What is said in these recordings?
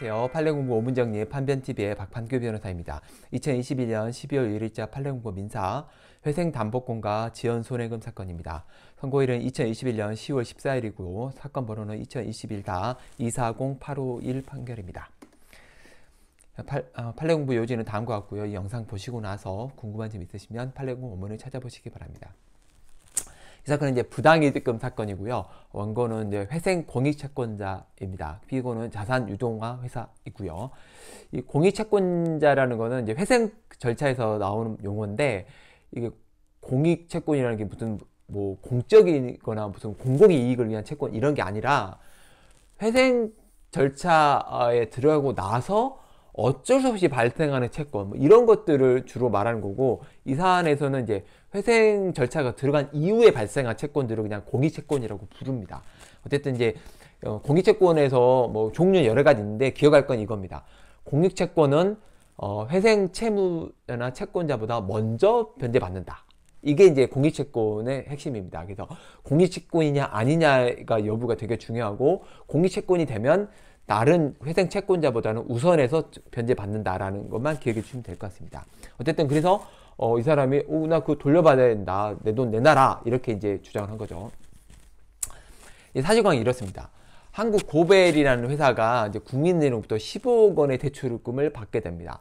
안녕하세요. 판례공고 오문정리 판변TV의 박판규 변호사입니다. 2021년 12월 1일자 판례공고 민사 회생담보권과 지연손해금 사건입니다. 선고일은 2021년 10월 14일이고 사건 번호는 2021-240851 판결입니다. 판례공부 어, 요지는 다음과 같고요. 이 영상 보시고 나서 궁금한 점 있으시면 판례공부 원문을 찾아보시기 바랍니다. 이 사건은 이제 부당이득금 사건이고요. 원고는 이제 회생 공익채권자입니다. 피고는 자산 유동화 회사이고요. 이 공익채권자라는 거는 이제 회생 절차에서 나오는 용어인데 이게 공익채권이라는 게 무슨 뭐 공적이거나 무슨 공공 이익을 위한 채권 이런 게 아니라 회생 절차에 들어가고 나서 어쩔 수 없이 발생하는 채권 뭐 이런 것들을 주로 말하는 거고 이 사안에서는 이제 회생 절차가 들어간 이후에 발생한 채권들을 그냥 공익채권이라고 부릅니다. 어쨌든 이제 어, 공익채권에서 뭐 종류 여러 가지 있는데 기억할 건 이겁니다. 공익채권은 어, 회생 채무나 채권자보다 먼저 변제받는다. 이게 이제 공익채권의 핵심입니다. 그래서 공익채권이냐 아니냐가 여부가 되게 중요하고 공익채권이 되면 다른 회생 채권자보다는 우선해서 변제받는다라는 것만 기억해 주시면 될 것 같습니다. 어쨌든 그래서 어, 이 사람이 어, 나그 돌려받아야 된다. 내 돈 내놔라. 이렇게 이제 주장을 한 거죠. 사실관계 이렇습니다. 한국 고벨이라는 회사가 이제 국민은행로부터 1 5억 원의 대출금을 받게 됩니다.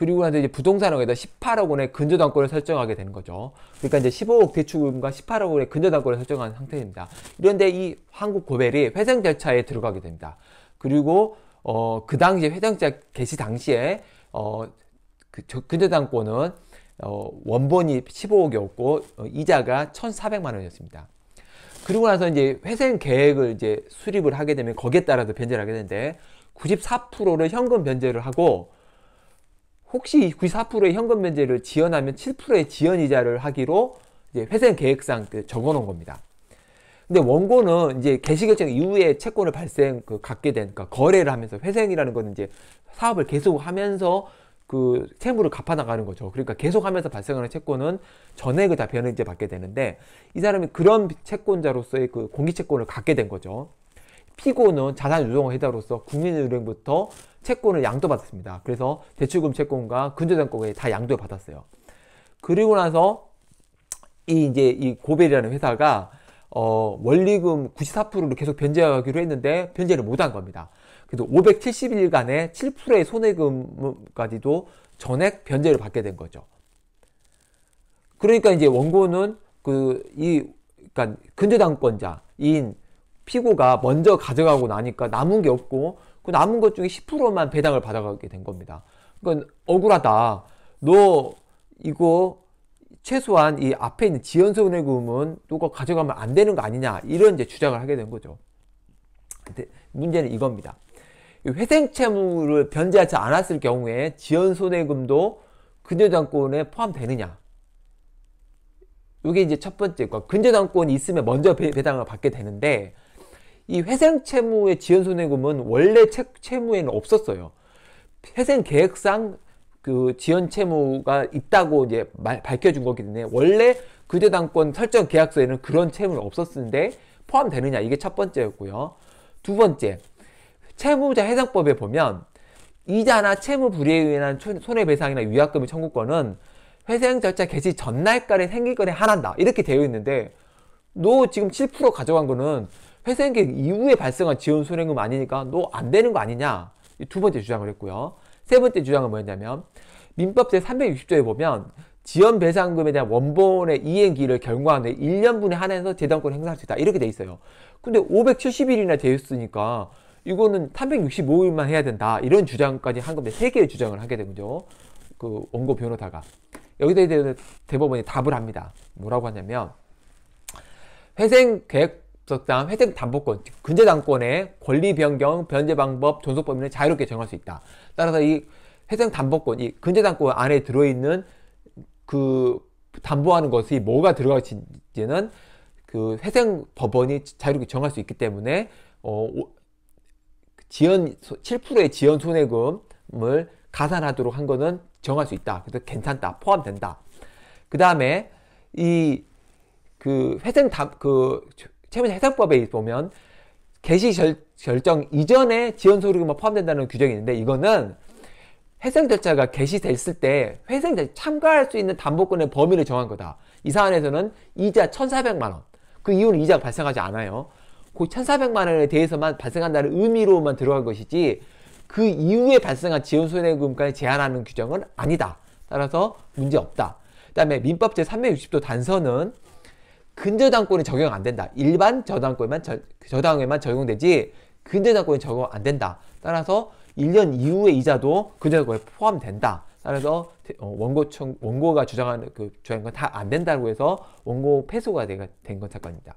그리고 나서 이제 부동산 원에다 18억 원의 근저당권을 설정하게 되는 거죠. 그러니까 이제 15억 대출금과 18억 원의 근저당권을 설정한 상태입니다. 이런데 이 한국 고벨이 회생 절차에 들어가게 됩니다. 그리고 어, 그당시 회생자 개시 당시에 어, 그 근저당권은 어, 원본이 15억이었고 어, 이자가 1,400만 원이었습니다. 그리고 나서 이제 회생 계획을 이제 수립을 하게 되면 거기에 따라서 변제를 하게 되는데 94%를 현금 변제를 하고 혹시 94%의 현금 면제를 지연하면 7%의 지연 이자를 하기로 이제 회생 계획상 그 적어 놓은 겁니다. 근데 원고는 이제 개시 결정 이후에 채권을 발생 그 갖게 된 그러니까 거래를 하면서 회생이라는 거는 이제 사업을 계속하면서 그 채무를 갚아 나가는 거죠. 그러니까 계속하면서 발생하는 채권은 전액을 다 변액제 받게 되는데 이 사람이 그런 채권자로서의 그 공기 채권을 갖게 된 거죠. 피고는 자산 유동의 해당로서 국민은행부터 채권을 양도받았습니다. 그래서 대출금 채권과 근저당권에 다 양도받았어요. 그리고 나서 이 이제 이 고벨이라는 회사가 어 원리금 94%를 계속 변제하기로 했는데 변제를 못한 겁니다. 그래서 571일간에 7%의 손해금까지도 전액 변제를 받게 된 거죠. 그러니까 이제 원고는 그 이 그러니까 근저당권자인 피고가 먼저 가져가고 나니까 남은 게 없고 그 남은 것 중에 10%만 배당을 받아가게 된 겁니다. 그건 억울하다. 너 이거 최소한 이 앞에 있는 지연소 은행금은 누가 가져가면 안 되는 거 아니냐 이런 이제 주장을 하게 된 거죠. 근데 문제는 이겁니다. 회생 채무를 변제하지 않았을 경우에 지연 손해금도 근저당권에 포함되느냐? 이게 이제 첫 번째 거. 근저당권이 있으면 먼저 배당을 받게 되는데 이 회생 채무의 지연 손해금은 원래 채, 채무에는 없었어요. 회생 계획상 그 지연 채무가 있다고 이제 말, 밝혀준 거기 때문에 원래 그대당권 설정 계약서에는 그런 채무는 없었는데 포함되느냐 이게 첫 번째였고요. 두 번째 채무자 해상법에 보면 이자나 채무 불이에 의한 손해배상이나 위약금의 청구권은 회생 절차 개시 전날까지 생기거나 하한다 이렇게 되어 있는데 너 지금 7% 가져간 거는 회생계획 이후에 발생한 지원 손해금 아니니까 너 안 되는 거 아니냐. 두 번째 주장을 했고요. 세 번째 주장은 뭐였냐면 민법 제360조에 보면 지연 배상금에 대한 원본의 이행기를 경과한 후에 1년분에 한해서 재단권을 행사할 수 있다. 이렇게 돼 있어요. 근데 570일이나 되었으니까 이거는 365일만 해야 된다. 이런 주장까지 한 건데 세 개의 주장을 하게 되죠. 그 원고 변호사가 여기에 대해 대법원이 답을 합니다. 뭐라고 하냐면 회생 계획 적당 회색 담보권, 근제 당권의 권리 변경, 변제 방법, 존속 범위는 자유롭게 정할 수 있다. 따라서 이 회생 담보권, 이 근제 당권 안에 들어있는 그 담보하는 것이 뭐가 들어갈지는 그 회생 법원이 자유롭게 정할 수 있기 때문에 어 지연 7%의 지연 손해금을 가산하도록 한 거는 정할 수 있다. 그래서 괜찮다. 포함된다. 그다음에 이 그 회생 담그 최근 해석법에 보면 개시 결, 정 이전에 지원 소득금만 포함된다는 규정이 있는데 이거는 회생 절차가 개시됐을 때 회생 절차 참가할 수 있는 담보권의 범위를 정한 거다. 이 사안에서는 이자 1,400만 원. 그이후는 이자가 발생하지 않아요. 그 1,400만 원에 대해서만 발생한다는 의미로만 들어간 것이지 그 이후에 발생한 지원 손해금까지 제한하는 규정은 아니다. 따라서 문제 없다. 그다음에 민법 제360도 단서는 근저당권이 적용 안 된다. 일반 저당권만 저, 저당에만 적용되지 근저당권이 적용 안 된다. 따라서 1년 이후의 이자도 근저당권에 포함된다. 따라서 어, 원고 청, 원고가 주장하는 그 주장한 건다안 된다고 해서 원고 패소가 된 건 사건입니다.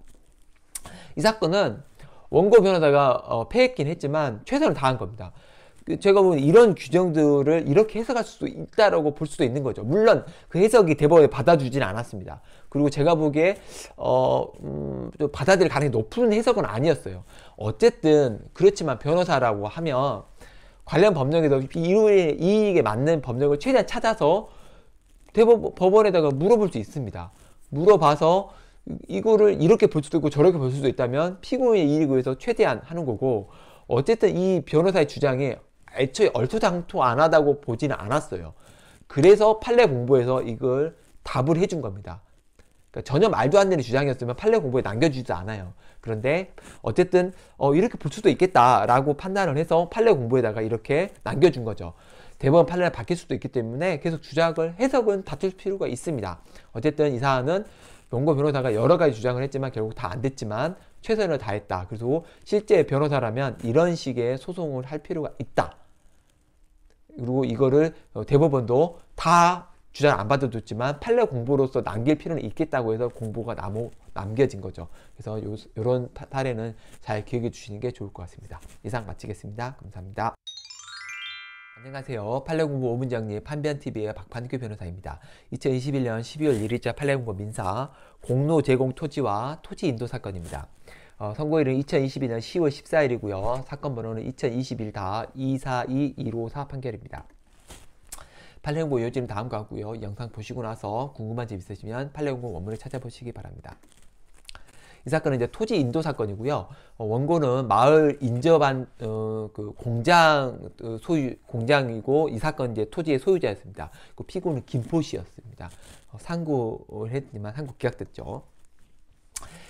이 사건은 원고 변호사가 어, 패했긴 했지만 최선을 다한 겁니다. 그 제가 보면 이런 규정들을 이렇게 해석할 수도 있다라고 볼 수도 있는 거죠. 물론 그 해석이 대법원에 받아주진 않았습니다. 그리고 제가 보기에 어, 음, 받아들일 가능성이 높은 해석은 아니었어요. 어쨌든 그렇지만 변호사라고 하면 관련 법령에서 이후에 이익에 맞는 법령을 최대한 찾아서 대법원에다가 물어볼 수 있습니다. 물어봐서 이거를 이렇게 볼 수도 있고 저렇게 볼 수도 있다면 피고인의 이익에 의해서 최대한 하는 거고 어쨌든 이 변호사의 주장이 애초에 얼토당토 안 하다고 보지는 않았어요. 그래서 판례 공부에서 이걸 답을 해준 겁니다. 그러니까 전혀 말도 안 되는 주장이었으면 판례 공부에 남겨주지도 않아요. 그런데 어쨌든 어, 이렇게 볼 수도 있겠다라고 판단을 해서 판례 공부에다가 이렇게 남겨준 거죠. 대법원 판례를 바뀔 수도 있기 때문에 계속 주작을 해석은 다툴 필요가 있습니다. 어쨌든 이 사안은 연고 변호사가 여러 가지 주장을 했지만 결국 다 안 됐지만 최선을 다했다. 그래서 실제 변호사라면 이런 식의 소송을 할 필요가 있다. 그리고 이거를 어, 대법원도 다 주장 을안받아줬지만 판례 공부로서 남길 필요는 있겠다고 해서 공부가 남, 남겨진 거죠. 그래서 요, 런 사례는 잘 기억해 주시는 게 좋을 것 같습니다. 이상 마치겠습니다. 감사합니다. 안녕하세요. 판례공부 5문장님 판변TV의 박판규 변호사입니다. 2021년 12월 1일자 판례공부 민사 공로 제공 토지와 토지 인도 사건입니다. 어, 선고일은 2022년 10월 14일이고요. 사건 번호는 2021다242254 판결입니다. 팔레온고 요어지는 다음 과고요. 영상 보시고 나서 궁금한 점 있으시면 팔레온고 원문을 찾아보시기 바랍니다. 이 사건은 이제 토지 인도 사건이고요. 어, 원고는 마을 인접한 어, 그 공장 어, 소유 공장이고 이 사건 이제 토지의 소유자였습니다. 그 피고는 김포시였습니다. 어, 상고를 했지만 상고 기각됐죠.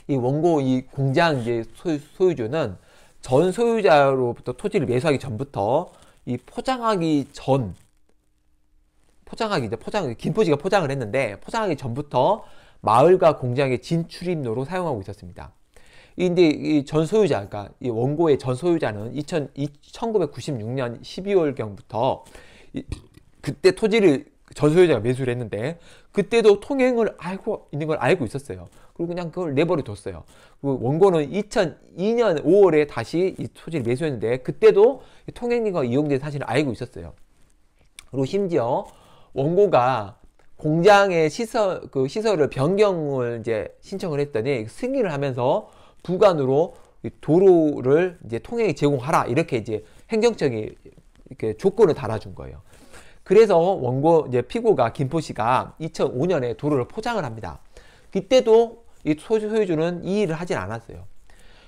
이 원고 이 공장 이제 소유, 소유주는 전 소유자로부터 토지를 매수하기 전부터 이 포장하기 전 포장하기 이제 포장 김포지가 포장을 했는데 포장하기 전부터 마을과 공장의 진출입로로 사용하고 있었습니다. 근데 이전 소유자, 그러니까 이 원고의 전 소유자는 2000, 1996년 12월 경부터 그때 토지를 전 소유자가 매수를 했는데 그때도 통행을 알고 있는 걸 알고 있었어요. 그리고 그냥 그걸 내버려 뒀어요. 그 원고는 2002년 5월에 다시 이 토지를 매수했는데 그때도 통행료가 이용된 사실을 알고 있었어요. 그리고 심지어 원고가 공장의 시설 그 시설을 변경을 이제 신청을 했더니 승인을 하면서 부관으로 도로를 이제 통행에 제공하라 이렇게 이제 행정청이 이렇게 조건을 달아준 거예요. 그래서 원고 이제 피고가 김포시가 2005년에 도로를 포장을 합니다. 그때도 이 소유주는 이의를 하진 않았어요.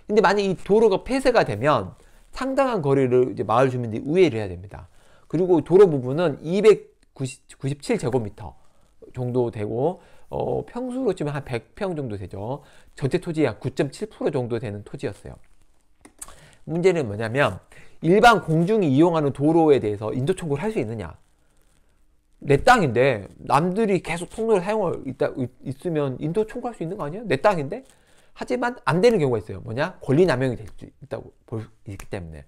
근데 만약 이 도로가 폐쇄가 되면 상당한 거리를 이제 마을 주민들이 우회를 해야 됩니다. 그리고 도로 부분은 200 90, 97제곱미터 정도 되고 어, 평수로 치면 한 100평 정도 되죠. 전체 토지의 약 9.7% 정도 되는 토지였어요. 문제는 뭐냐면 일반 공중이 이용하는 도로에 대해서 인도 청구를 할 수 있느냐. 내 땅인데 남들이 계속 통로를 사용하 있다, 있, 으면 인도 청구할 수 있는 거 아니에요? 내 땅인데? 하지만 안 되는 경우가 있어요. 뭐냐? 권리 남용이 될 수 있다고 볼 수 있기 때문에.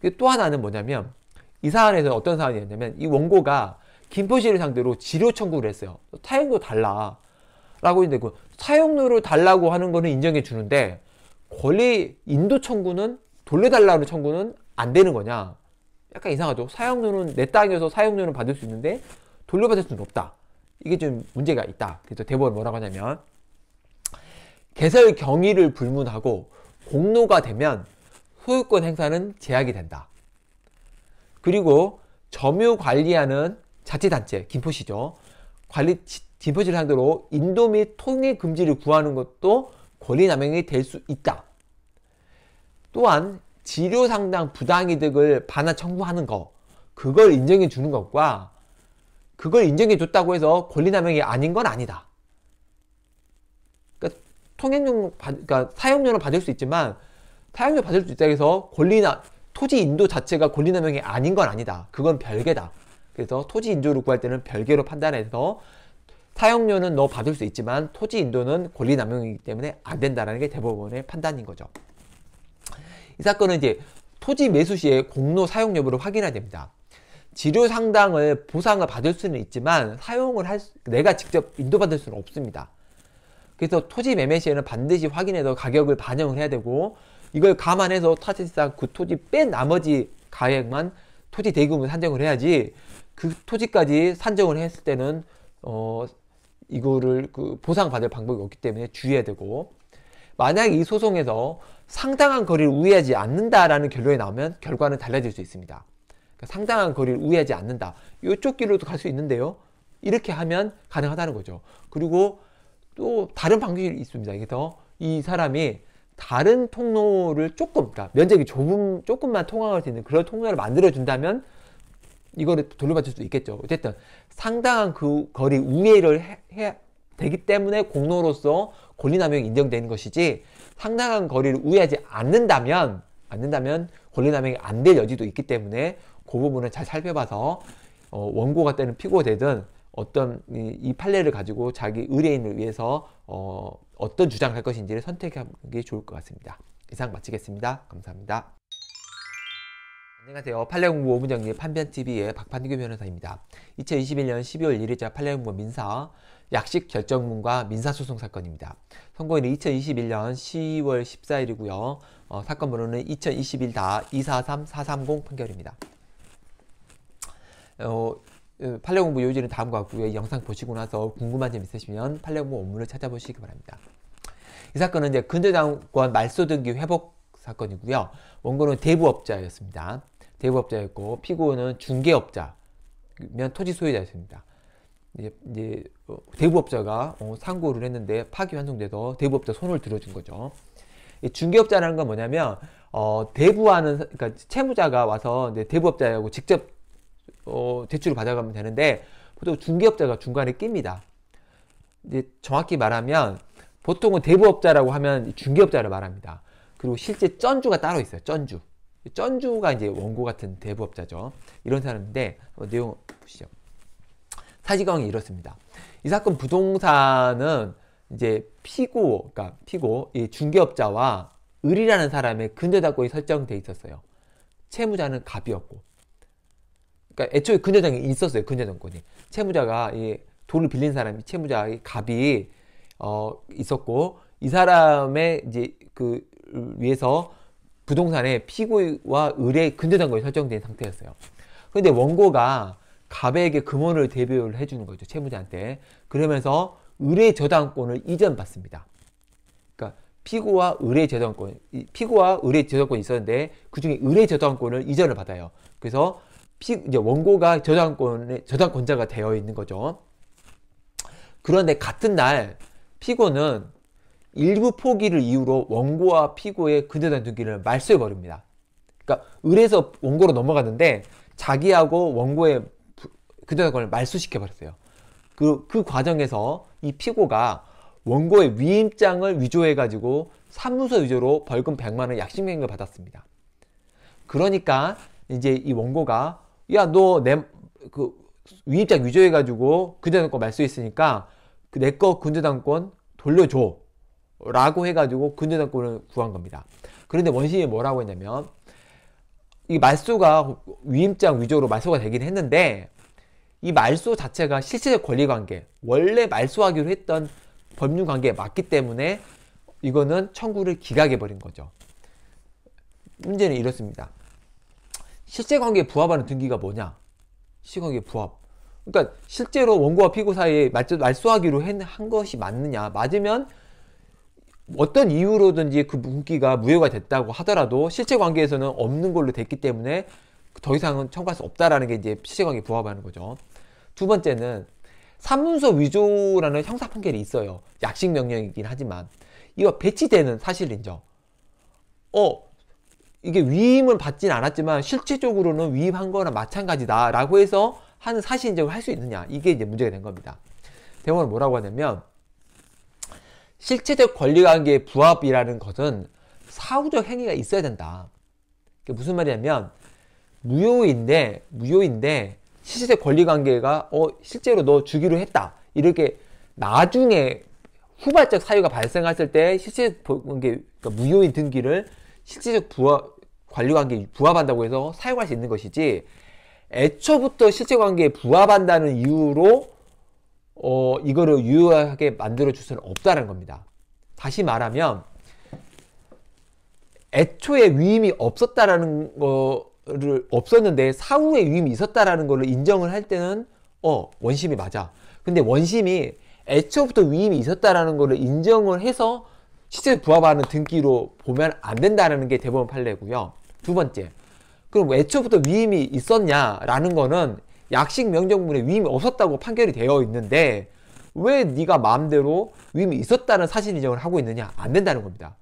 그 또 하나는 뭐냐면 이 사안에서 어떤 사안이었냐면 이 원고가 김포시를 상대로 지료 청구를 했어요. 사형도 달라. 라고 했는데 그 사용료를 달라고 하는 거는 인정해 주는데 권리 인도 청구는 돌려달라는 청구는 안 되는 거냐 약간 이상하죠 사용료는 내땅이어서 사용료는 받을 수 있는데 돌려받을 수는 없다 이게 좀 문제가 있다 그래서 대법원 뭐라고 하냐면 개설 경위를 불문하고 공로가 되면 소유권 행사는 제약이 된다 그리고 점유 관리하는 자치단체, 김포시죠. 관리, 김포시를 상대로 인도 및통행 금지를 구하는 것도 권리남용이 될 수 있다. 또한 지료상당 부당이득을 반환 청구하는 것, 그걸 인정해 주는 것과 그걸 인정해 줬다고 해서 권리남용이 아닌 건 아니다. 그러니까 통행료, 그러니까 사용료는 받을 수 있지만 사용료 받을 수 있다 해서 권리나 토지 인도 자체가 권리남용이 아닌 건 아니다. 그건 별개다. 그래서 토지 인조를 구할 때는 별개로 판단해서 사용료는 너 받을 수 있지만 토지 인도는 권리 남용이기 때문에 안 된다라는 게 대법원의 판단인 거죠. 이 사건은 이제 토지 매수 시에 공로 사용 여부를 확인해야 됩니다. 지료 상당을 보상을 받을 수는 있지만 사용을 할 수, 내가 직접 인도받을 수는 없습니다. 그래서 토지 매매 시에는 반드시 확인해서 가격을 반영을 해야 되고 이걸 감안해서 사실상 그 토지 뺀 나머지 가액만 토지 대금을 산정을 해야지 그 토지까지 산정을 했을 때는 어 이거를 그 보상받을 방법이 없기 때문에 주의해야 되고 만약 이 소송에서 상당한 거리를 우회하지 않는다라는 결론이 나오면 결과는 달라질 수 있습니다. 그러니까 상당한 거리를 우회하지 않는다. 이쪽 길로도 갈 수 있는데요. 이렇게 하면 가능하다는 거죠. 그리고 또 다른 방식이 있습니다. 그래서 이 사람이 다른 통로를 조금, 그러니까 면적이 좁은, 조금만 통화할수 있는 그런 통로를 만들어준다면 이거를 돌려받을 수도 있겠죠. 어쨌든 상당한 그 거리 우회를 해, 해 되기 때문에 공로로서 권리남용이 인정되는 것이지 상당한 거리를 우회하지 않는다면 않는다면 권리남용이 안 될 여지도 있기 때문에 그 부분을 잘 살펴봐서 어, 원고가 되는 피고되든 가 어떤 이, 이 판례를 가지고 자기 의뢰인을 위해서 어, 어떤 주장을 할 것인지를 선택하는 게 좋을 것 같습니다. 이상 마치겠습니다. 감사합니다. 안녕하세요. 판례공부 5분 정리 판변TV의 박판규 변호사입니다. 2021년 12월 1일자 판례공부 민사 약식 결정문과 민사소송 사건입니다. 선고일은 2021년 10월 14일이고요. 어, 사건 번호는 2021다 243430 판결입니다. 어, 예, 팔레 공부 요지는 다음과 같고요. 이 영상 보시고 나서 궁금한 점 있으시면 팔레 공부 원문을 찾아보시기 바랍니다. 이 사건은 이제 근저당권 말소등기 회복 사건이고요. 원고는 대부업자였습니다. 대부업자였고 피고는 중개업자면 토지 소유자였습니다. 이제, 이제 어, 대부업자가 어, 상고를 했는데 파기환송돼서 대부업자 손을 들어준 거죠. 중개업자라는 건 뭐냐면 어, 대부하는 그러니까 채무자가 와서 대부업자하고 직접 어, 대출을 받아가면 되는데 보통 중개업자가 중간에 낍니다. 이제 정확히 말하면 보통은 대부업자라고 하면 중개업자를 말합니다. 그리고 실제 쩐주가 따로 있어요. 쩐주. 쩐주가 이제 원고 같은 대부업자죠. 이런 사람인데 내용 보시죠. 사지관계 이렇습니다. 이 사건 부동산은 이제 피고, 그러니까 피고 이 중개업자와 을이라는 사람의 근저당권이 설정돼 있었어요. 채무자는 갑이었고 그러니까 애초에 근저당이 있었어요. 근저정권이 채무자가 이 돈을 빌린 사람이 채무자 의 갑이 어 있었고 이 사람의 이제 그 위해서 부동산의 피고와 의뢰 근저당권이 설정된 상태였어요. 그런데 원고가 갑에게 금원을 대비를 해주는 거죠. 채무자한테. 그러면서 의뢰 저당권을 이전받습니다. 그러니까 피고와 의뢰 저당권, 피고와 의뢰 저당권이 있었는데 그중에 의뢰 저당권을 이전을 받아요. 그래서 피, 이제 원고가 저작권의, 저작권자가 되어 있는 거죠. 그런데 같은 날 피고는 일부 포기를 이유로 원고와 피고의 근저당투기를 말소해버립니다. 그러니까 을에서 원고로 넘어갔는데 자기하고 원고의 근저당권을 말소시켜버렸어요. 그, 그 과정에서 이 피고가 원고의 위임장을 위조해가지고 사무소 위조로 벌금 100만원 약식명을 령 받았습니다. 그러니까 이제 이 원고가 야, 너 내, 그, 위임자 위조해가지고 근저당권 말수 있으니까 그 내 거 근저당권 돌려줘. 라고 해가지고 근저당권을 구한 겁니다. 그런데 원심이 뭐라고 했냐면 이 말소가 위임장 위조로 말소가 되긴 했는데 이 말소 자체가 실체적 권리관계 원래 말소하기로 했던 법률관계에 맞기 때문에 이거는 청구를 기각해버린 거죠. 문제는 이렇습니다. 실제관계에 부합하는 등기가 뭐냐? 실관계 제 부합. 그러니까 실제로 원고와 피고 사이에 말소하기로 한 것이 맞느냐? 맞으면 어떤 이유로든지 그 무기가 무효가 됐다고 하더라도 실제관계에서는 없는 걸로 됐기 때문에 더 이상은 청구할 수 없다라는 게 이제 실제관계에 부합하는 거죠. 두 번째는 사문서 위조라는 형사 판결이 있어요. 약식 명령이긴 하지만 이거 배치되는 사실 인정. 어 이게 위임을 받진 않았지만 실질적으로는 위임한 거나 마찬가지다라고 해서 하는 사실 인정을 할 수 있느냐 이게 이제 문제가 된 겁니다. 대법원은 뭐라고 하냐면 실체적 권리관계의 부합이라는 것은 사후적 행위가 있어야 된다. 그게 무슨 말이냐면 무효인데 무효인데 실체적 권리관계가 어 실제로 너 주기로 했다 이렇게 나중에 후발적 사유가 발생했을 때 실체 관계 그러니까 무효인 등기를 실질적 부하 관리 관계에 부합한다고 해서 사용할 수 있는 것이지 애초부터 실제 관계에 부합한다는 이유로 어, 이거를 유효하게 만들어 줄 수는 없다는 겁니다. 다시 말하면 애초에 위임이 없었다라는 거를 없었는데 사후에 위임이 있었다라는 걸로 인정을 할 때는 어 원심이 맞아. 근데 원심이 애초부터 위임이 있었다라는 거를 인정을 해서 시세 부합하는 등기로 보면 안 된다는 게 대법원 판례고요. 두 번째, 그럼 애초부터 위임이 있었냐라는 거는 약식 명령문에 위임이 없었다고 판결이 되어 있는데 왜 네가 마음대로 위임이 있었다는 사실 인정을 하고 있느냐 안 된다는 겁니다.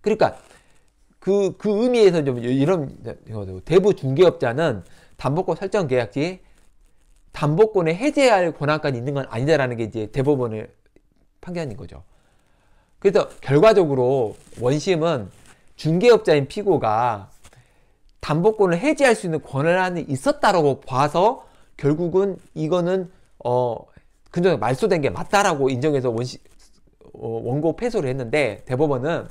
그러니까 그, 그 의미에서 좀 이런 대부 중개업자는 담보권 설정 계약지 담보권에 해제할 권한까지 있는 건 아니다라는 게 이제 대법원의 판결인 거죠. 그래서 결과적으로 원심은 중개업자인 피고가 담보권을 해지할 수 있는 권한이 있었다라고 봐서 결국은 이거는 어 근정 말소된 게 맞다라고 인정해서 원시, 어, 원고 패소를 했는데 대법원은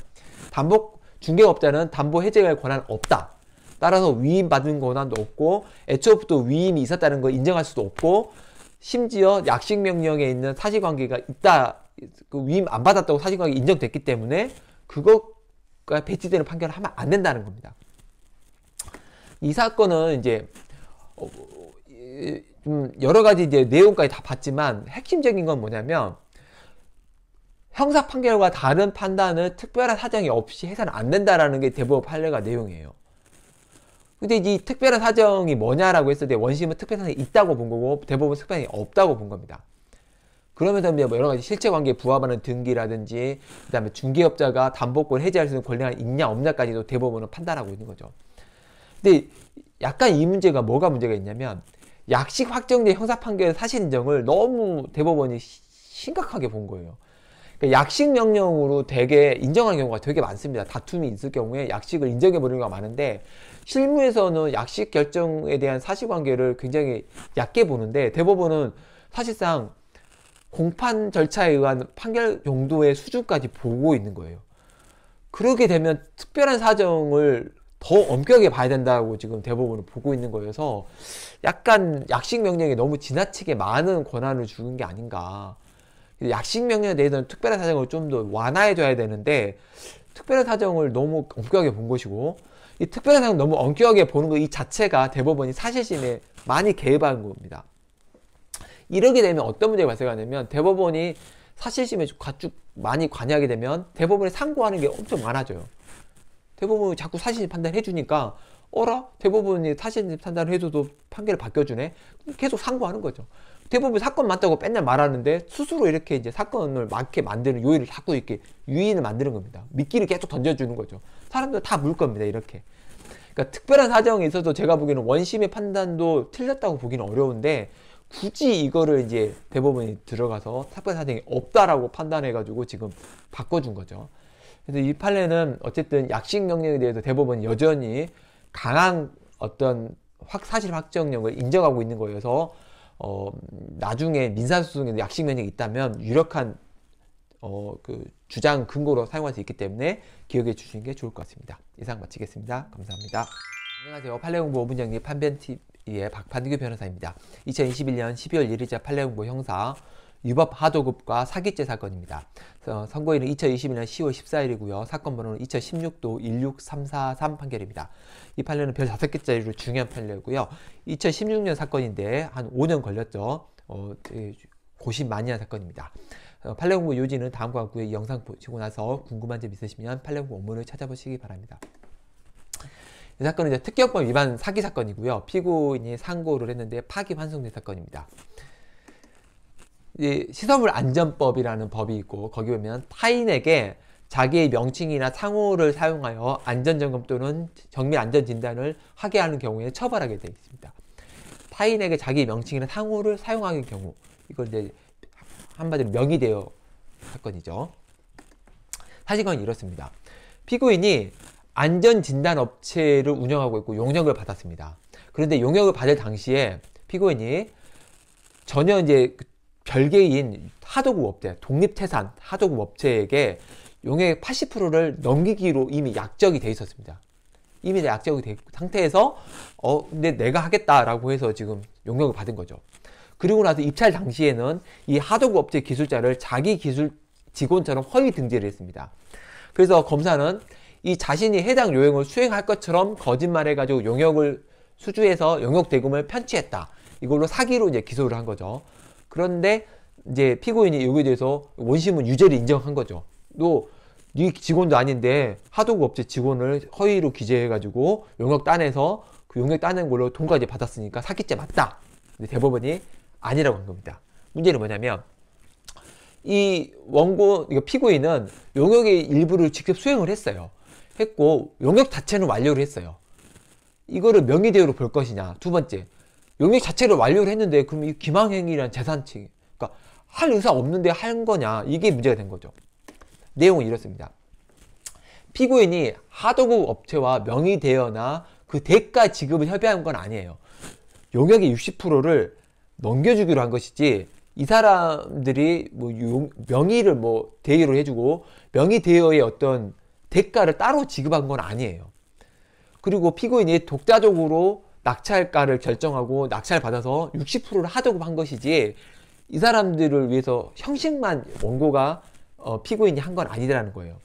담보 중개업자는 담보 해제할 권한 없다. 따라서 위임 받은 권한도 없고 애초부터 위임이 있었다는 걸 인정할 수도 없고 심지어 약식 명령에 있는 사실관계가 있다 그 위임 안 받았다고 사실관이 인정됐기 때문에 그것과 배치되는 판결을 하면 안 된다는 겁니다. 이 사건은 이제 어, 좀 여러 가지 이제 내용까지 다 봤지만 핵심적인 건 뭐냐면 형사 판결과 다른 판단은 특별한 사정이 없이 해서안 된다라는 게 대법원 판례가 내용이에요. 근데 이 특별한 사정이 뭐냐라고 했을 때 원심은 특별한 사정이 있다고 본 거고 대법원 특별한 사정이 없다고 본 겁니다. 그러면서 이제 뭐 여러 가지 실체 관계에 부합하는 등기라든지 그다음에 중개업자가 담보권 해제할수 있는 권리가 있냐 없냐까지도 대법원은 판단하고 있는 거죠. 근데 약간 이 문제가 뭐가 문제가 있냐면 약식 확정된 형사 판결 사실 인정을 너무 대법원이 심각하게 본 거예요. 그러니까 약식 명령으로 되게 인정하 경우가 되게 많습니다. 다툼이 있을 경우에 약식을 인정해 버리는 경우가 많은데 실무에서는 약식 결정에 대한 사실관계를 굉장히 얕게 보는데 대법원은 사실상 공판 절차에 의한 판결 용도의 수준까지 보고 있는 거예요. 그렇게 되면 특별한 사정을 더엄격하 봐야 된다고 지금 대법원은 보고 있는 거여서 약간 약식 명령에 너무 지나치게 많은 권한을 주는 게 아닌가. 약식 명령에 대해서는 특별한 사정을 좀 더 완화해줘야 되는데 특별한 사정을 너무 엄격하게 본 것이고 이 특별한 사정 너무 엄격하게 보는 것 이 자체가 대법원이 사실심에 많이 개입한 겁니다. 이러게 되면 어떤 문제가 발생하냐면 대법원이 사실심에 가축 많이 관여하게 되면 대법원에 상고하는 게 엄청 많아져요. 대법원이 자꾸 사실심 판단해 을 주니까 어라? 대법원이 사실심 판단을 해줘도 판결을 바뀌어주네? 계속 상고하는 거죠. 대법원 사건 맞다고 맨날 말하는데 스스로 이렇게 이제 사건을 맞게 만드는 요인을 자꾸 이렇게 유인을 만드는 겁니다. 미끼를 계속 던져주는 거죠. 사람들 다물 겁니다. 이렇게. 그러니까 특별한 사정이 있어서 제가 보기에는 원심의 판단도 틀렸다고 보기는 어려운데 굳이 이거를 이제 대법원이 들어가서 사건 사정이 없다라고 판단해가지고 지금 바꿔준 거죠. 그래서 이 판례는 어쨌든 약식 명령에 대해서 대법원 여전히 강한 어떤 확 사실 확정력을 인정하고 있는 거여서 어 나중에 민사소송에도 약식 명령이 있다면 유력한 어그 주장 근거로 사용할 수 있기 때문에 기억해 주시는 게 좋을 것 같습니다. 이상 마치겠습니다. 감사합니다. 안녕하세요. 판례공부 오분장님 판변 t 예, 박판규 변호사입니다. 2021년 12월 1일자 판례공고 형사 유법 하도급과 사기죄 사건입니다. 어, 선고일은 2021년 10월 14일이고요. 사건 번호는 2016도 16343 판결입니다. 이 판례는 별 5개짜리로 중요한 판례고요. 2016년 사건인데 한 5년 걸렸죠. 어, 예, 고심 많이 한 사건입니다. 어, 판례 공부 요지는 다음과 같고요. 이 영상 보시고 나서 궁금한 점 있으시면 판례 공부 원문을 찾아보시기 바랍니다. 이 사건은 이제 특경법 위반 사기 사건이고요. 피고인이 상고를 했는데 파기환송된 사건입니다. 이 시설물 안전법이라는 법이 있고 거기 보면 타인에게 자기의 명칭이나 상호를 사용하여 안전점검 또는 정밀 안전 진단을 하게 하는 경우에 처벌하게 되어 있습니다. 타인에게 자기 명칭이나 상호를 사용하는 경우 이걸 이제 한마디로 명의대여 사건이죠. 사실은 이렇습니다. 피고인이 안전진단업체를 운영하고 있고 용역을 받았습니다. 그런데 용역을 받을 당시에 피고인이 전혀 이제 그 별개인 하도급 업체, 독립태산 하도급 업체에게 용액 80%를 넘기기로 이미 약정이 돼 있었습니다. 이미 약정이 돼 있고 상태에서 어 근데 내가 하겠다라고 해서 지금 용역을 받은 거죠. 그리고 나서 입찰 당시에는 이 하도급 업체 기술자를 자기 기술 직원처럼 허위 등재를 했습니다. 그래서 검사는 이 자신이 해당 요행을 수행할 것처럼 거짓말해가지고 용역을 수주해서 용역 대금을 편취했다. 이걸로 사기로 이제 기소를 한 거죠. 그런데 이제 피고인이 여기에 대해서 원심은 유죄를 인정한 거죠. 또네 직원도 아닌데 하도급 업체 직원을 허위로 기재해가지고 용역 따내서 그 용역 따낸 걸로 돈까지 받았으니까 사기죄 맞다. 근데 대법원이 아니라고 한 겁니다. 문제는 뭐냐면 이 원고 그러니까 피고인은 용역의 일부를 직접 수행을 했어요. 했고 용역 자체는 완료를 했어요. 이거를 명의대우로 볼 것이냐 두 번째 용역 자체를 완료를 했는데 그럼 이 기망행위란 재산치 그러니까 할 의사 없는데 한 거냐 이게 문제가 된 거죠. 내용은 이렇습니다. 피고인이 하도급 업체와 명의대여나 그 대가 지급을 협의한 건 아니에요. 용역의 60%를 넘겨주기로 한 것이지 이 사람들이 뭐 용, 명의를 뭐대여로 해주고 명의 대여의 어떤 대가를 따로 지급한 건 아니에요. 그리고 피고인이 독자적으로 낙찰가를 결정하고 낙찰 받아서 60%를 하도록 한 것이지 이 사람들을 위해서 형식만 원고가 어, 피고인이 한 건 아니라는 거예요.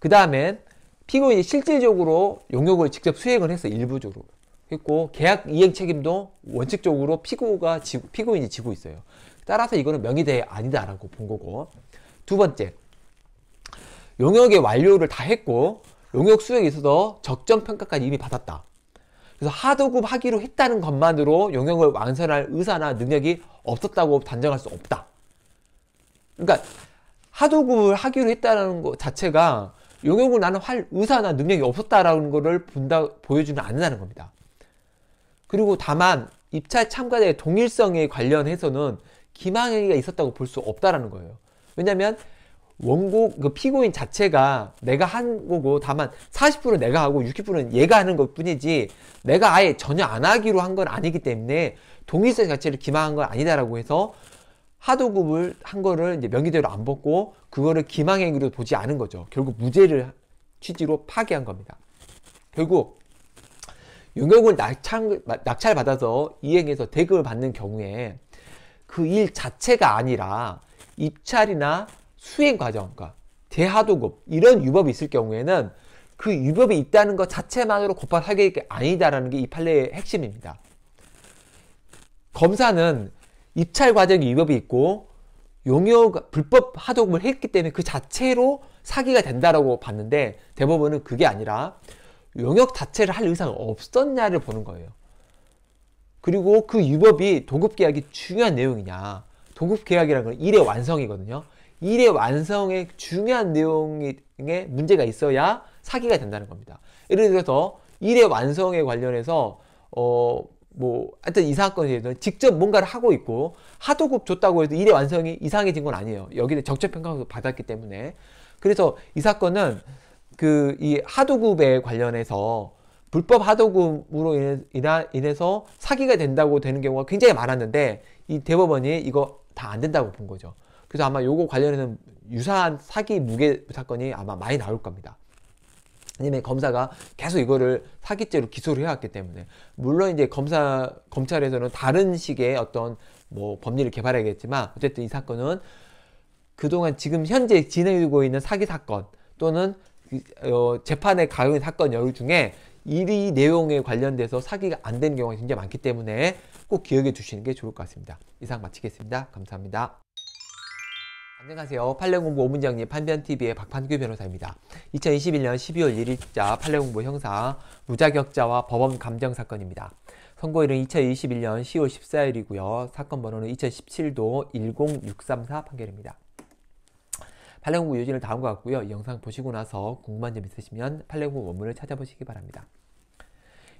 그 다음에 피고인이 실질적으로 용역을 직접 수행을 해서 일부적으로 했고 계약 이행 책임도 원칙적으로 피고가 지 피고인이 지고 있어요. 따라서 이거는 명의대해 아니다라고 본 거고 두 번째 용역의 완료를 다 했고 용역 수행에 있어서 적정 평가까지 이미 받았다. 그래서 하도급 하기로 했다는 것만으로 용역을 완성할 의사나 능력이 없었다고 단정할 수 없다. 그러니까 하도급을 하기로 했다는 것 자체가 용역을 나는 할 의사나 능력이 없었다라는 것을 본다, 보여주는 않는다는 겁니다. 그리고 다만 입찰 참가자의 동일성에 관련해서는 기망행위가 있었다고 볼 수 없다라는 거예요. 왜냐하면 원고그 피고인 자체가 내가 한 거고 다만 40%는 내가 하고 60%는 얘가 하는 것 뿐이지 내가 아예 전혀 안 하기로 한 건 아니기 때문에 동일성 자체를 기망한 건 아니다라고 해서 하도급을 한 거를 이제 명의대로 안 벗고 그거를 기망행위로 보지 않은 거죠. 결국 무죄를 취지로 파기한 겁니다. 결국 용경을 낙찰, 낙찰받아서 이행해서 대금을 받는 경우에 그 일 자체가 아니라 입찰이나 수행 과정, 과 그러니까 대하도급 이런 유법이 있을 경우에는 그유법이 있다는 것 자체만으로 곧바로 사격이 아니다라는 게 이 판례의 핵심입니다. 검사는 입찰 과정에 위법이 있고 용역 불법 하도급을 했기 때문에 그 자체로 사기가 된다라고 봤는데 대법원은 그게 아니라 용역 자체를 할 의사가 없었냐를 보는 거예요. 그리고 그 위법이 도급 계약이 중요한 내용이냐. 도급 계약이라는 건 일의 완성이거든요. 일의 완성에 중요한 내용에 문제가 있어야 사기가 된다는 겁니다. 예를 들어서 일의 완성에 관련해서 어, 뭐 하여튼 이 사건에 대해서 직접 뭔가를 하고 있고 하도급 줬다고 해도 일의 완성이 이상해진 건 아니에요. 여기는 적절평가도 받았기 때문에 그래서 이 사건은 그 이 하도급에 관련해서 불법 하도급으로 인해, 서 사기가 된다고 되는 경우가 굉장히 많았는데 이 대법원이 이거 다 안 된다고 본 거죠. 그래서 아마 요거 관련해서는 유사한 사기 무게 사건이 아마 많이 나올 겁니다. 왜냐면 검사가 계속 이거를 사기죄로 기소를 해왔기 때문에 물론 이제 검사 검찰에서는 다른 식의 어떤 뭐 법리를 개발해야겠지만 어쨌든 이 사건은 그동안 지금 현재 진행되고 있는 사기 사건 또는 그, 어, 재판에 가용인 사건 여러 중에 일이 내용에 관련돼서 사기가 안 되는 경우가 굉장히 많기 때문에 꼭 기억해 두시는 게 좋을 것 같습니다. 이상 마치겠습니다. 감사합니다. 안녕하세요. 판례공부 5문정리 판변TV의 박판규 변호사입니다. 2021년 12월 1일자 판례공부 형사 무자격자와 법원 감정 사건입니다. 선고일은 2021년 10월 14일이고요. 사건 번호는 2017도 10634 판결입니다. 판례공부 요지는 다음과 같고요. 영상 보시고 나서 궁금한 점 있으시면 판례공부 원문을 찾아보시기 바랍니다.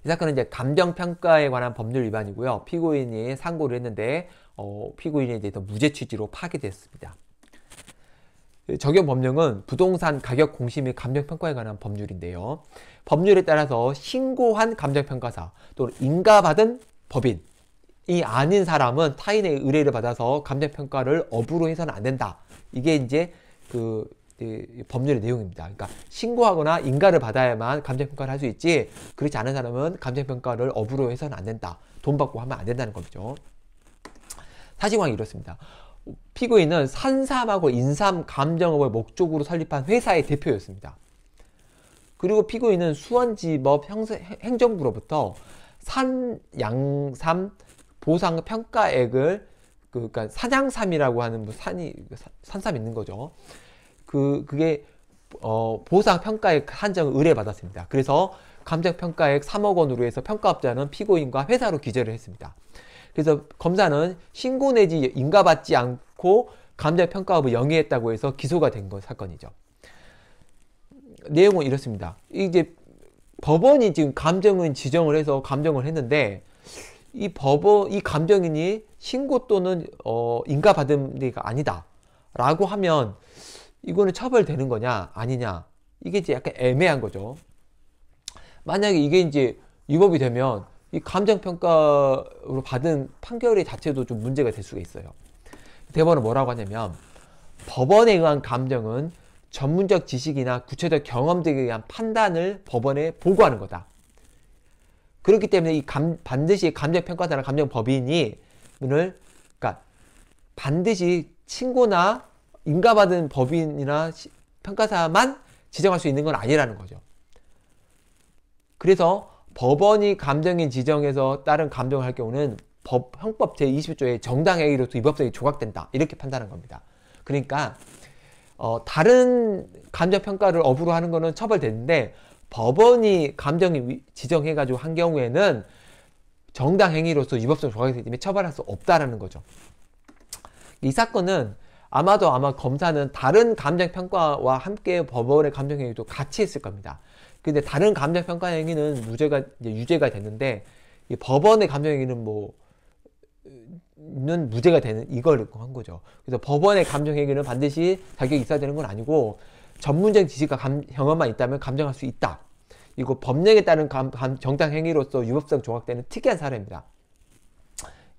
이 사건은 이제 감정평가에 관한 법률 위반이고요. 피고인이 상고를 했는데 어, 피고인에 대해서 무죄 취지로 파기됐습니다. 예, 적용 법령은 부동산 가격 공시 및 감정평가에 관한 법률인데요. 법률에 따라서 신고한 감정평가사 또는 인가받은 법인 이 아닌 사람은 타인의 의뢰를 받아서 감정평가를 업으로 해서는 안 된다. 이게 이제 그 법률의 내용입니다. 그러니까 신고하거나 인가를 받아야만 감정평가를 할 수 있지 그렇지 않은 사람은 감정평가를 업으로 해서는 안 된다. 돈 받고 하면 안 된다는 거죠. 사실상 이렇습니다. 피고인은 산삼하고 인삼 감정업을 목적으로 설립한 회사의 대표였습니다. 그리고 피고인은 수원지법 행정부로부터 산양삼 보상 평가액을 그, 그러니까 산양삼이라고 하는 뭐 산이 그 산삼 있는 거죠. 그 그게 어, 보상 평가액 한정을 의뢰받았습니다. 그래서 감정 평가액 3억 원으로 해서 평가업자는 피고인과 회사로 기재를 했습니다. 그래서 검사는 신고 내지 인가받지 않고 감정평가업을 영위했다고 해서 기소가 된 건 사건이죠. 내용은 이렇습니다. 이제 법원이 지금 감정은 지정을 해서 감정을 했는데 이 법원 이 감정인이 신고 또는 어, 인가받은 데가 아니다라고 하면 이거는 처벌되는 거냐 아니냐 이게 이제 약간 애매한 거죠. 만약에 이게 이제 위법이 되면 이 감정평가로 받은 판결의 자체도 좀 문제가 될 수가 있어요. 대법원은 뭐라고 하냐면 법원에 의한 감정은 전문적 지식이나 구체적 경험 등에 의한 판단을 법원에 보고하는 거다. 그렇기 때문에 이 감, 반드시 감정평가사나 감정법인이 오늘 그러니까 반드시 친고나 인가받은 법인이나 시, 평가사만 지정할 수 있는 건 아니라는 거죠. 그래서 법원이 감정인 지정에서 다른 감정을 할 경우는 법, 형법 제20조의 정당행위로서 위법성이 조각된다. 이렇게 판단한 겁니다. 그러니까, 어, 다른 감정평가를 업으로 하는 거는 처벌되는데, 법원이 감정이 지정해가지고 한 경우에는 정당행위로서 위법성 조각되기 때문에 처벌할 수 없다라는 거죠. 이 사건은 아마도 아마 검사는 다른 감정평가와 함께 법원의 감정행위도 같이 했을 겁니다. 근데 다른 감정평가행위는 무죄가 이제 유죄가 됐는데이 법원의 감정행위는 뭐는 무죄가 되는 이걸 한 거죠. 그래서 법원의 감정행위는 반드시 자격이 있어야 되는 건 아니고 전문적 지식과 감, 경험만 있다면 감정할 수 있다. 이거 법령에 따른 감, 감, 정당 행위로서 유법성 조각되는 특이한 사례입니다.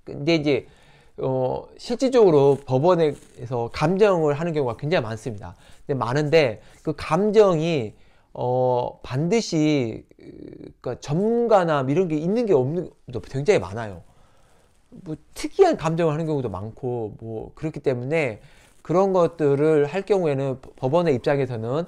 근데 이제 어, 실질적으로 법원에서 감정을 하는 경우가 굉장히 많습니다. 근데 많은데 그 감정이 어, 반드시 그니까 그러니까 전문가나 뭐 이런 게 있는 게 없는 것도 굉장히 많아요. 뭐 특이한 감정을 하는 경우도 많고 뭐 그렇기 때문에 그런 것들을 할 경우에는 법원의 입장에서는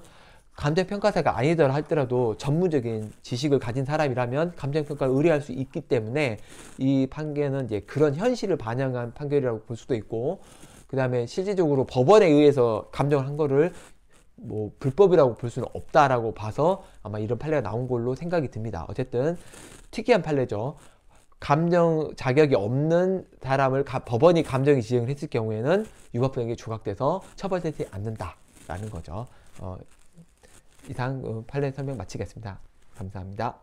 감정평가사가 아니더라도 전문적인 지식을 가진 사람이라면 감정평가를 의뢰할 수 있기 때문에 이 판결은 이제 그런 현실을 반영한 판결이라고 볼 수도 있고 그 다음에 실질적으로 법원에 의해서 감정을 한 거를 뭐 불법이라고 볼 수는 없다라고 봐서 아마 이런 판례가 나온 걸로 생각이 듭니다. 어쨌든 특이한 판례죠. 감정 자격이 없는 사람을 가, 법원이 감정이 지정을 했을 경우에는 유법병이 조각돼서 처벌되지 않는다라는 거죠. 어, 이상 어, 판례 설명 마치겠습니다. 감사합니다.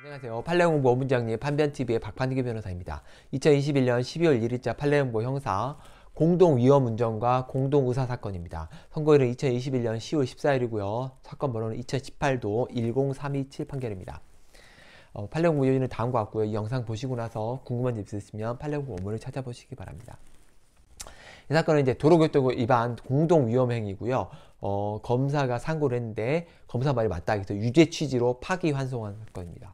안녕하세요. 판례연부 원장님 판변TV의 박판기 변호사입니다. 2021년 12월 1일자 판례연구 형사 공동위험운전과 공동의사 사건입니다. 선고일은 2021년 10월 14일이고요. 사건 번호는 2018도 10327 판결입니다. 어, 판례공 요인은 다음과 같고요. 이 영상 보시고 나서 궁금한 점 있으시면 판례공 원문을 찾아보시기 바랍니다. 이 사건은 이제 도로교통 위반 공동위험행위고요. 어, 검사가 상고를 했는데 검사 말이 맞다 해서 유죄 취지로 파기환송한 사건입니다.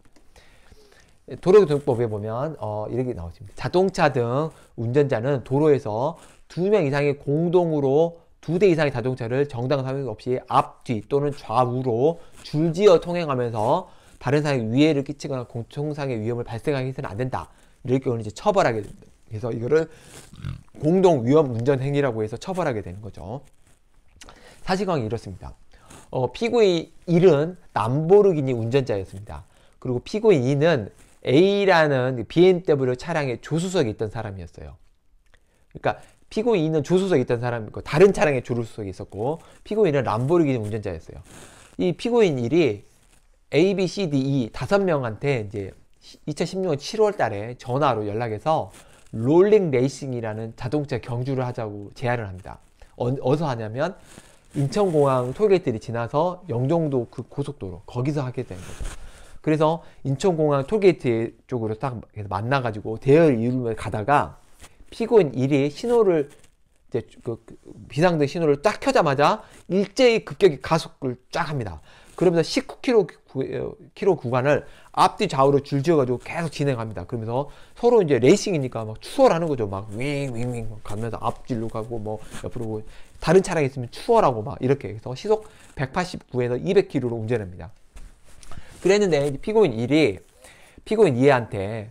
도로교통법에 보면 어, 이렇게 나오십니다. 자동차 등 운전자는 도로에서 두명 이상이 공동으로 두 대 이상의 자동차를 정당 사용 없이 앞, 뒤 또는 좌우로 줄지어 통행하면서 다른 사람의 위해를 끼치거나 공통상의 위험을 발생하게 해서는 안 된다. 이럴 경우는 이제 처벌하게 됩니다. 그래서 이거를 공동 위험 운전 행위라고 해서 처벌하게 되는 거죠. 사실관계 이렇습니다. 어, 피고인 1은 남보르기니 운전자였습니다. 그리고 피고인 2는 A라는 BMW 차량의 조수석에 있던 사람이었어요. 그러니까 피고 2는 조수석에 있던 사람이고 다른 차량의 조수석에 있었고 피고 1은 람보르기니 운전자였어요. 이 피고인 1이 A, B, C, D, E 다섯 명한테 이제 2016년 7월 달에 전화로 연락해서 롤링 레이싱이라는 자동차 경주를 하자고 제안을 합니다. 어, 어디서 하냐면 인천공항 톨게이트를 지나서 영종도 그 고속도로 거기서 하게 되 거죠. 그래서 인천공항 톨게이트 쪽으로 딱 만나가지고 대열 이루며 가다가 피고인 1이 신호를 이제 그 비상등 신호를 딱 켜자마자 일제히 급격히 가속을 쫙 합니다. 그러면서 19km 어, 구간을 앞뒤 좌우로 줄지어가지고 계속 진행합니다. 그러면서 서로 이제 레이싱이니까 막 추월하는 거죠. 막 윙윙윙 가면서 앞질로 가고 뭐 옆으로 뭐 다른 차량이 있으면 추월하고 막 이렇게 해서 시속 189에서 200km로 운전합니다. 그랬는데 피고인 1이 피고인 2한테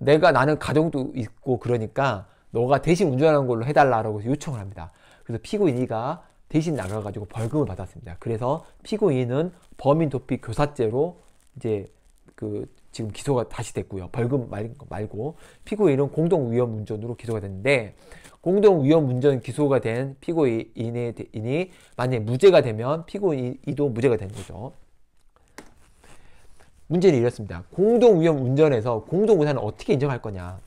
내가 나는 가정도 있고 그러니까 너가 대신 운전하는 걸로 해달라라고 요청을 합니다. 그래서 피고인이가 대신 나가가지고 벌금을 받았습니다. 그래서 피고인은 범인 도피 교사죄로 이제 그 지금 기소가 다시 됐고요. 벌금 말, 말고 피고인은 공동 위험 운전으로 기소가 됐는데 공동 위험 운전 기소가 된 피고인이 만약 에 무죄가 되면 피고인이도 무죄가 되는 거죠. 문제는 이렇습니다. 공동위험 운전에서 공동우산을 어떻게 인정할 거냐.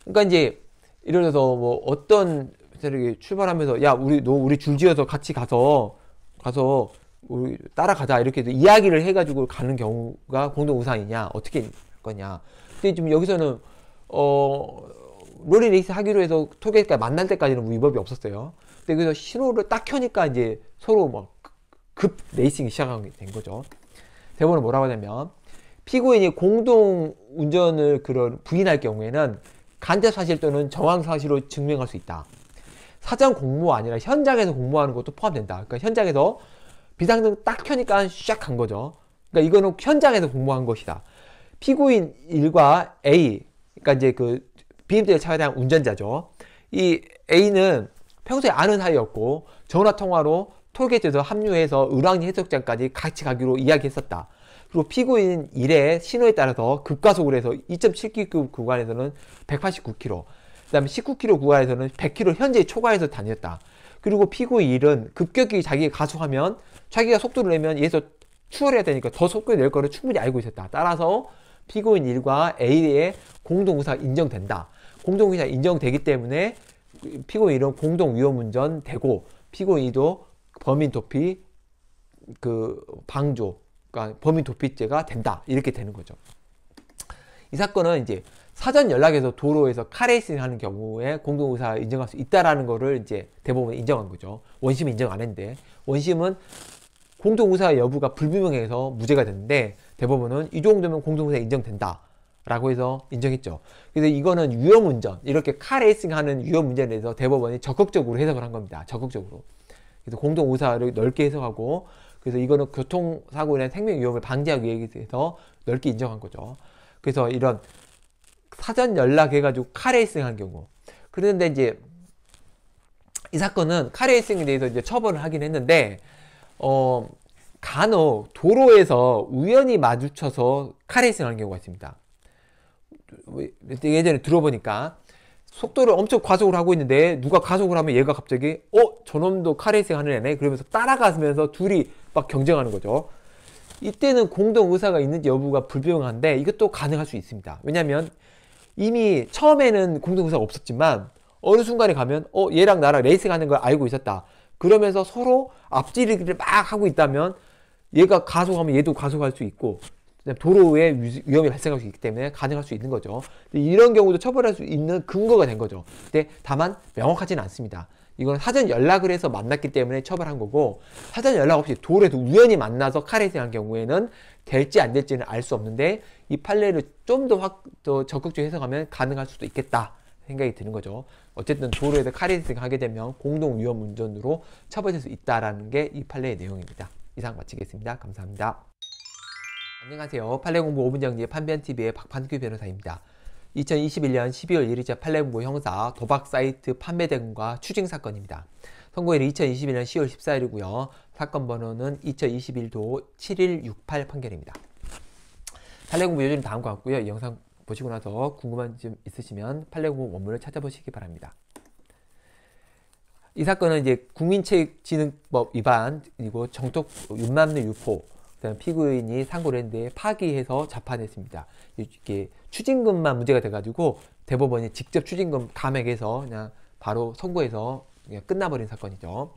그러니까 이제 예를 들어서 뭐 어떤 회사를 출발하면서 야 우리 너 우리 줄지어서 같이 가서 가서 우리 따라가자 이렇게 이야기를 해가지고 가는 경우가 공동우상이냐 어떻게 거냐. 근데 지금 여기서는 어 롤링레이스 하기로 해서 토게까지 만날 때까지는 뭐 위법이 없었어요. 근데 그래서 신호를 딱 켜니까 이제 서로 막 급 레이싱이 시작하게 된 거죠. 대본을 뭐라고 하냐면 피고인이 공동 운전을 그런 부인할 경우에는 간접 사실 또는 정황 사실로 증명할 수 있다. 사전 공모 아니라 현장에서 공모하는 것도 포함된다. 그러니까 현장에서 비상등 딱 켜니까 시작한 거죠. 그러니까 이거는 현장에서 공모한 것이다. 피고인 1과 A, 그러니까 이제 그비행 w 차에 대한 운전자죠. 이 A는 평소에 아는 사이였고 전화 통화로 톨게이트서 합류해서 을왕리 해석장까지 같이 가기로 이야기했었다. 그리고 피고인 1의 신호에 따라서 급가속을 해서 2.7km 구간에서는 189km, 그 다음에 19km 구간에서는 100km 현재 초과해서 다녔다. 그리고 피고인 1은 급격히 자기가 가속하면 자기가 속도를 내면 얘에서 추월해야 되니까 더 속도를 낼 거를 충분히 알고 있었다. 따라서 피고인 1과 A의 공동의사 인정된다. 공동의사 인정되기 때문에 피고인 1은 공동위험운전 되고 피고인 2도 범인 도피 그 방조 그러니까 범인 도피죄가 된다 이렇게 되는 거죠. 이 사건은 이제 사전 연락에서 도로에서 카레이싱 하는 경우에 공동의사 인정할 수 있다라는 거를 이제 대법원 인정한 거죠. 원심 인정 안 했는데 원심은 공동의사 여부가 불분명해서 무죄가 됐는데 대법원은 이 정도면 공동의사 인정된다. 라고 해서 인정했죠. 그래서 이거는 위험운전, 이렇게 카레이싱 하는 위험운전에 대해서 대법원이 적극적으로 해석을 한 겁니다. 적극적으로. 그래서 공동의사를 넓게 해석하고 그래서 이거는 교통사고에 대한 생명 위험을 방지하기 위해서 넓게 인정한 거죠. 그래서 이런 사전 연락해가지고 카레이싱한 경우. 그런데 이제 이 사건은 카레이싱에 대해서 이제 처벌을 하긴 했는데, 어, 간혹 도로에서 우연히 마주쳐서 카레이싱 하 경우가 있습니다. 예전에 들어보니까 속도를 엄청 과속을 하고 있는데 누가 가속을 하면 얘가 갑자기 어 저놈도 카레이싱 하는 애네 그러면서 따라가면서 둘이 막 경쟁하는 거죠 이때는 공동 의사가 있는지 여부가 불분명한데 이것도 가능할 수 있습니다 왜냐면 이미 처음에는 공동 의사가 없었지만 어느 순간에 가면 어 얘랑 나랑 레이싱 하는 걸 알고 있었다 그러면서 서로 앞지르기를 막 하고 있다면 얘가 가속하면 얘도 가속할 수 있고 도로에 위험이 발생할 수 있기 때문에 가능할 수 있는 거죠. 이런 경우도 처벌할 수 있는 근거가 된 거죠. 근데 다만 명확하지는 않습니다. 이건 사전 연락을 해서 만났기 때문에 처벌한 거고 사전 연락 없이 도로에서 우연히 만나서 카레이한 경우에는 될지 안 될지는 알 수 없는데 이 판례를 좀 더확더 적극적으로 해석하면 가능할 수도 있겠다 생각이 드는 거죠. 어쨌든 도로에서 카레이팅 하게 되면 공동 위험 운전으로 처벌될 수 있다라는 게 이 판례의 내용입니다. 이상 마치겠습니다. 감사합니다. 안녕하세요. 판례공부 5분 정리 판변TV의 박판규 변호사입니다. 2021년 12월 1일자 판례공부 형사 도박 사이트 판매 대금과 추징 사건입니다. 선고일은 2021년 10월 14일이고요. 사건 번호는 2021도 7168 판결입니다. 판례공부 요즘 다음과 같고요. 이 영상 보시고 나서 궁금한 점 있으시면 판례공부 원문을 찾아보시기 바랍니다. 이 사건은 이제 국민체육진흥법 위반이고 정독 윤만루 유포 그다음 피고인이 상고랜드에 파기해서 자판했습니다. 이게 추징금만 문제가 돼가지고 대법원이 직접 추징금 감액해서 그냥 바로 선고해서 그냥 끝나버린 사건이죠.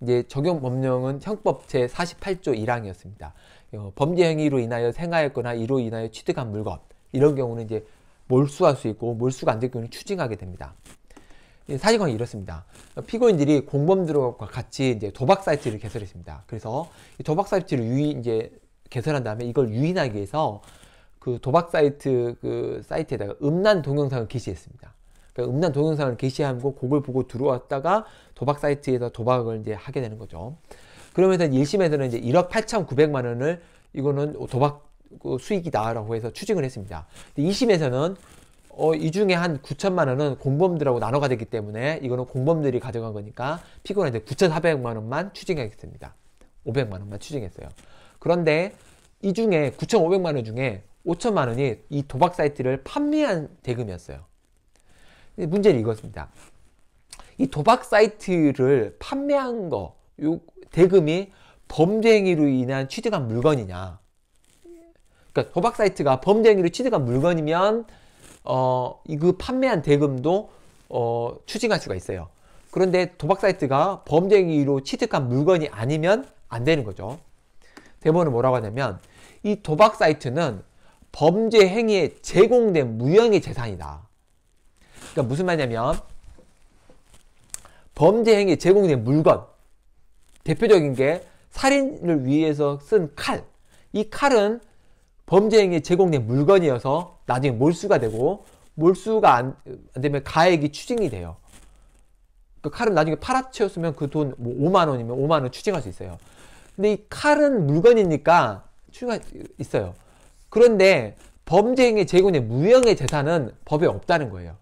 이제 적용 법령은 형법 제 48조 1항이었습니다. 어, 범죄 행위로 인하여 생하였거나 이로 인하여 취득한 물건 이런 경우는 이제 몰수할 수 있고 몰수가 안 될 경우는 추징하게 됩니다. 예, 사실관계 이렇습니다. 피고인들이 공범들과 같이 이제 도박 사이트를 개설했습니다. 그래서 도박 사이트를 유인 이제 개설한 다음에 이걸 유인하기 위해서 그 도박 사이트 그 사이트에다가 음란 동영상을 게시했습니다. 그러니까 음란 동영상을 게시하고 곡을 보고 들어왔다가 도박 사이트에서 도박을 이제 하게 되는 거죠. 그러면서 1심에서는 이제 1억 8,900만 원을 이거는 도박 그 수익이다라고 해서 추징을 했습니다. 2심에서는 어, 이 중에 한 9천만 원은 공범들하고 나눠가 되기 때문에 이거는 공범들이 가져간 거니까 피고는 이제 9,400만 원만 추징했습니다. 500만 원만 추징했어요. 그런데 이 중에 9,500만 원 중에 5천만 원이 이 도박 사이트를 판매한 대금이었어요. 문제는 이것입니다. 이 도박 사이트를 판매한 거, 요 대금이 범죄 행위로 인한 취득한 물건이냐. 그러니까 도박 사이트가 범죄 행위로 취득한 물건이면 어, 그 판매한 대금도 어, 추징할 수가 있어요. 그런데 도박 사이트가 범죄행위로 취득한 물건이 아니면 안 되는 거죠. 대본원은 뭐라고 하냐면 이 도박 사이트는 범죄 행위에 제공된 무형의 재산이다. 그러니까 무슨 말이냐면 범죄 행위에 제공된 물건 대표적인 게 살인을 위해서 쓴 칼. 이 칼은 범죄행위에 제공된 물건이어서 나중에 몰수가 되고 몰수가 안, 안 되면 가액이 추징이 돼요. 그 칼은 나중에 팔아채웠으면 그돈뭐 5만 원이면 5만 원 추징할 수 있어요. 근데 이 칼은 물건이니까 추징할 수 있어요. 그런데 범죄행위 제공된 무형의 재산은 법에 없다는 거예요.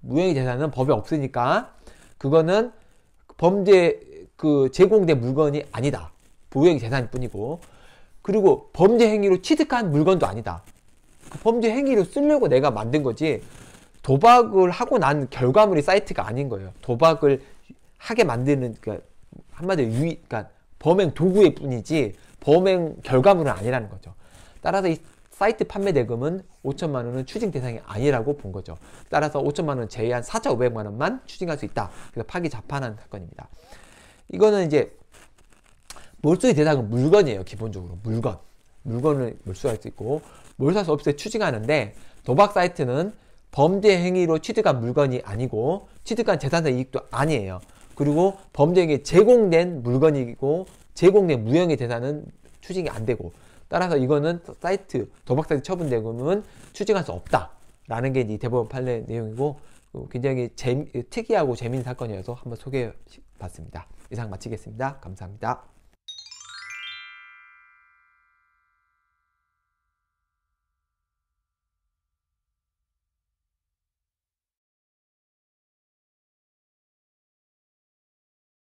무형의 재산은 법에 없으니까 그거는 범죄 그 제공된 물건이 아니다. 무형의 재산일 뿐이고 그리고 범죄 행위로 취득한 물건도 아니다. 그 범죄 행위로 쓰려고 내가 만든 거지 도박을 하고 난 결과물이 사이트가 아닌 거예요. 도박을 하게 만드는 그러니까 한마디로 유이 그러니까 범행 도구일 뿐이지 범행 결과물은 아니라는 거죠. 따라서 이 사이트 판매 대금은 5천만 원은 추징 대상이 아니라고 본 거죠. 따라서 5천만 원 제외한 4,500만 원만 추징할 수 있다. 그래서 파기 자판한 사건입니다. 이거는 이제 몰수의 대상은 물건이에요. 기본적으로 물건. 물건을 몰수할 수 있고 몰수할 수 없을 때 취득하는데 도박 사이트는 범죄 행위로 취득한 물건이 아니고 취득한 재산상 이익도 아니에요. 그리고 범죄행위 에 제공된 물건이고 제공된 무형의 재산은 추징이 안 되고 따라서 이거는 사이트 도박 사이트 처분 대금은 추징할 수 없다라는 게 이 대법원 판례 내용이고 어, 굉장히 재미, 특이하고 재미있는 사건이어서 한번 소개해 봤습니다. 이상 마치겠습니다. 감사합니다.